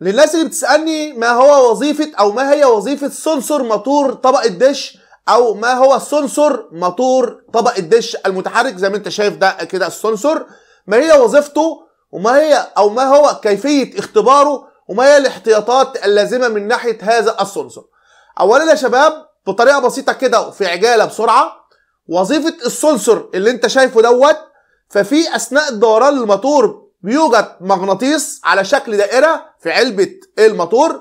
للناس اللي بتسالني ما هو وظيفه او ما هي وظيفه سنسور موتور طبق الدش او ما هو سنسور موتور طبق الدش المتحرك زي ما انت شايف ده كده السنسور ما هي وظيفته وما هي او ما هو كيفيه اختباره وما هي الاحتياطات اللازمه من ناحيه هذا السنسور اولا يا شباب بطريقه بسيطه كده وفي عجاله بسرعه وظيفه السنسور اللي انت شايفه دوت ففي اثناء الدوران الموتور بيوجد مغناطيس على شكل دائرة في علبة الموتور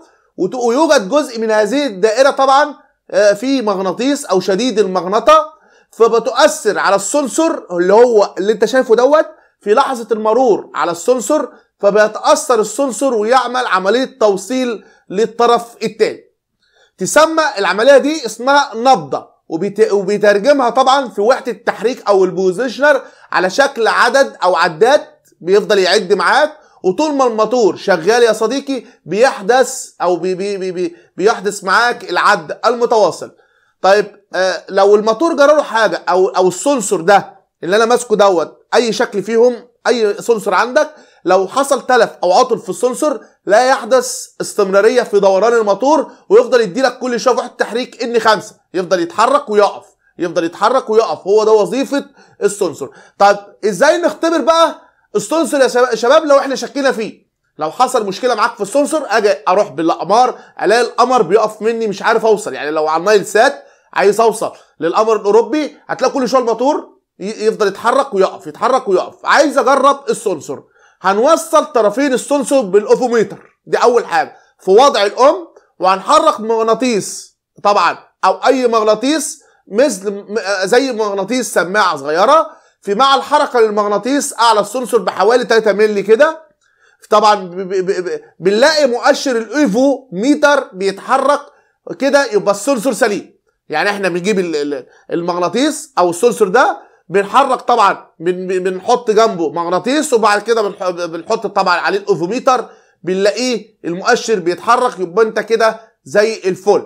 ويوجد جزء من هذه الدائرة طبعا آه، في مغناطيس أو شديد المغنطة فبتؤثر على السنسور اللي هو اللي انت شايفه دوت في لحظة المرور على السنسور فبيتأثر السنسور ويعمل عملية توصيل للطرف التاني تسمى العملية دي اسمها نبضة وبيترجمها طبعا في وحدة التحريك أو البوزيشنر على شكل عدد أو عداد بيفضل يعد معاك وطول ما الموتور شغال يا صديقي بيحدث او بي بي بي بي بيحدث معاك العد المتواصل طيب آه لو الموتور جراله حاجه او او السنسور ده اللي انا ماسكه دوت اي شكل فيهم اي سنسور عندك لو حصل تلف او عطل في السنسور لا يحدث استمراريه في دوران الموتور ويفضل يديلك كل شويه واحد تحريك ان خمسة يفضل يتحرك ويقف يفضل يتحرك ويقف هو ده وظيفه السنسور طب ازاي نختبر بقى السونسر يا شباب لو احنا شكينا فيه لو حصل مشكله معاك في السونسر اجي اروح بالاقمار الاقي القمر بيقف مني مش عارف اوصل يعني لو على النايل سات عايز اوصل للقمر الاوروبي هتلاقي كل شويه الموتور يفضل يتحرك ويقف يتحرك ويقف عايز اجرب السونسر هنوصل طرفين السونسور بالاوفوميتر دي اول حاجه في وضع الام وهنحرك مغناطيس طبعا او اي مغناطيس مثل زي مغناطيس سماعه صغيره في مع الحركه للمغناطيس اعلى السنسور بحوالي 3 مللي كده طبعا بنلاقي مؤشر الايفو ميتر بيتحرك كده يبقى السنسور سليم يعني احنا بنجيب المغناطيس او السنسور ده بنحرك طبعا بنحط جنبه مغناطيس وبعد كده بنحط طبعا عليه ميتر بنلاقيه المؤشر بيتحرك يبقى انت كده زي الفل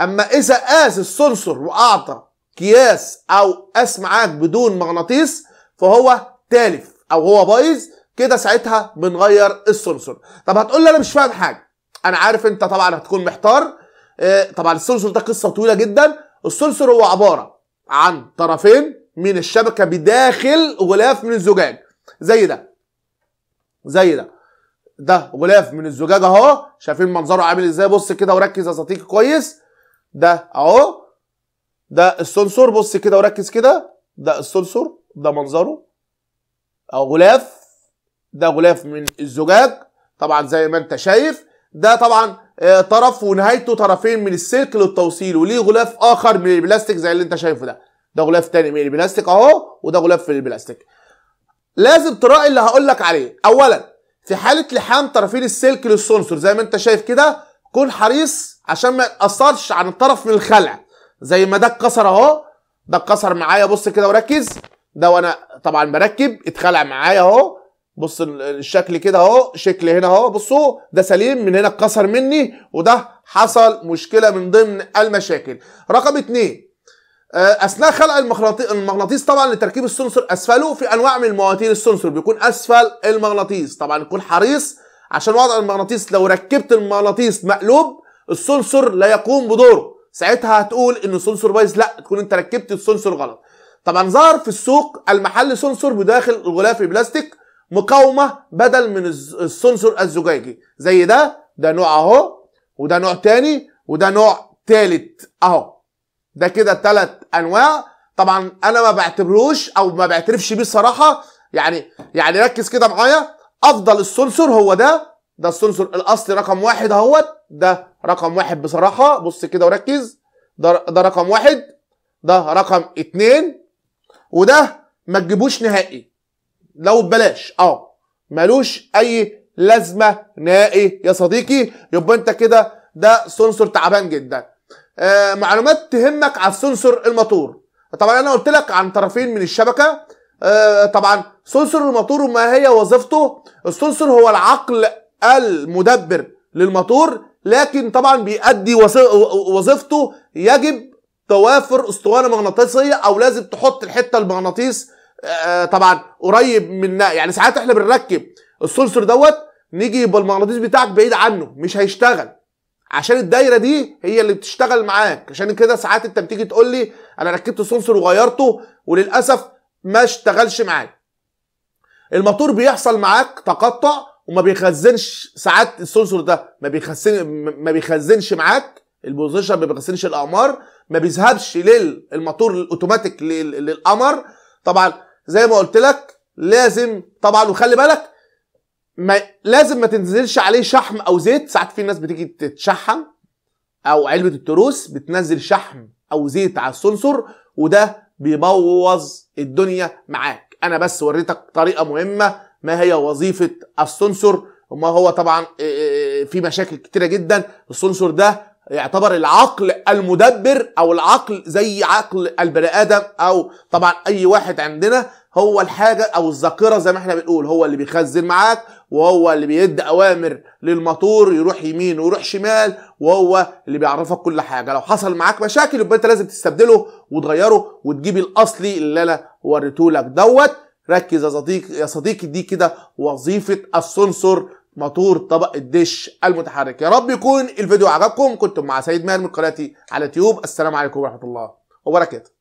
اما اذا قاس السنسور واعطى اكياس او معاك بدون مغناطيس فهو تالف او هو بايظ كده ساعتها بنغير السنسور طب هتقول لي انا مش فاهم حاجه انا عارف انت طبعا هتكون محتار آه، طبعا السنسور ده قصه طويله جدا السنسور هو عباره عن طرفين من الشبكه بداخل غلاف من الزجاج زي ده زي ده ده غلاف من الزجاج اهو شايفين منظره عامل ازاي بص كده وركز يا صديقي كويس ده اهو ده السنسور بص كده وركز كده ده السنسور ده منظره او آه، غلاف ده غلاف من الزجاج طبعا زي ما انت شايف ده طبعا آه، طرف ونهايته طرفين من السلك للتوصيل وليه غلاف اخر من البلاستيك زي اللي انت شايفه ده ده غلاف تاني من البلاستيك اهو وده غلاف في البلاستيك لازم تراعي اللي هقول لك عليه اولا في حاله لحام طرفين السلك للسنسور زي ما انت شايف كده كن حريص عشان ما يتاثرش عن الطرف من الخلع زي ما ده اتكسر اهو ده اتكسر معايا بص كده وركز ده وانا طبعا بركب اتخلع معايا اهو بص الشكل كده اهو شكل هنا اهو بصوا ده سليم من هنا اتكسر مني وده حصل مشكله من ضمن المشاكل رقم اتنين آه، اثناء خلق المغناطيس طبعا لتركيب السنسور اسفله في انواع من مواتير السنسور بيكون اسفل المغناطيس طبعا يكون حريص عشان وضع المغناطيس لو ركبت المغناطيس مقلوب السنسور لا يقوم بدوره ساعتها هتقول ان السنسور بايظ لا تكون انت ركبت السنسور غلط طبعا ظهر في السوق المحل سنسور بداخل الغلاف البلاستيك مقاومه بدل من السنسور الزجاجي زي ده ده نوع اهو وده نوع تاني وده نوع تالت اهو ده كده تلات انواع طبعا انا ما بعتبروش او ما بعترفش بيه الصراحه يعني يعني ركز كده معايا افضل السنسور هو ده ده السنسور الاصلي رقم واحد اهوت ده رقم واحد بصراحه بص كده وركز ده ده رقم واحد ده رقم اتنين وده ما تجيبوش نهائي لو ببلاش اه ملوش اي لازمه نهائي يا صديقي يبقى انت كده ده سنسور تعبان جدا آه معلومات تهمك على السنسور الموتور طبعا انا قلت لك عن طرفين من الشبكه آه طبعا سنسور الموتور ما هي وظيفته السنسور هو العقل المدبر للموتور لكن طبعا بيأدي وظيفته يجب توافر اسطوانه مغناطيسيه او لازم تحط الحته المغناطيس آه، طبعا قريب منها يعني ساعات احنا بنركب السنسور دوت نيجي يبقى المغناطيس بتاعك بعيد عنه مش هيشتغل عشان الدايره دي هي اللي بتشتغل معاك عشان كده ساعات انت بتيجي تقول لي انا ركبت السنسور وغيرته وللاسف ما اشتغلش معاك الموتور بيحصل معاك تقطع وما بيخزنش ساعات السنسور ده ما بيخزن ما بيخزنش معاك البوزيشن ما بيخزنش الاقمار ما بيذهبش للموتور الاوتوماتيك للقمر طبعا زي ما قلت لك لازم طبعا وخلي بالك ما لازم ما تنزلش عليه شحم او زيت ساعات في ناس بتيجي تتشحم او علبه التروس بتنزل شحم او زيت على السنسور وده بيبوظ الدنيا معاك انا بس وريتك طريقه مهمه ما هي وظيفه السنسور وما هو طبعا آه، آه، آه، في مشاكل كتيره جدا السنسور ده يعتبر العقل المدبر او العقل زي عقل البني ادم او طبعا اي واحد عندنا هو الحاجه او الذاكره زي ما احنا بنقول هو اللي بيخزن معاك وهو اللي بيدي اوامر للموتور يروح يمين ويروح شمال وهو اللي بيعرفك كل حاجه لو حصل معاك مشاكل يبقى انت لازم تستبدله وتغيره وتجيب الاصلي اللي انا وريته لك دوت ركز يا صديقي يا صديقي دي كده وظيفه السنسور موتور طبق الدش المتحرك يا رب يكون الفيديو عجبكم كنتم مع سيد ماهر من قناتي على تيوب السلام عليكم ورحمه الله وبركاته